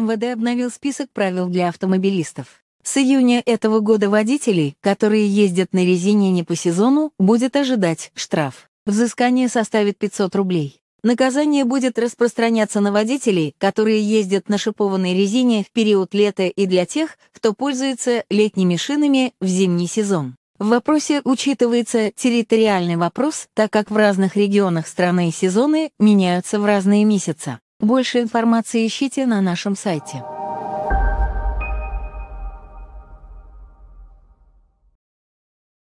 МВД обновил список правил для автомобилистов. С июня этого года водителей, которые ездят на резине не по сезону, будет ожидать штраф. Взыскание составит 500 рублей. Наказание будет распространяться на водителей, которые ездят на шипованной резине в период лета и для тех, кто пользуется летними шинами в зимний сезон. В вопросе учитывается территориальный вопрос, так как в разных регионах страны сезоны меняются в разные месяцы. Больше информации ищите на нашем сайте.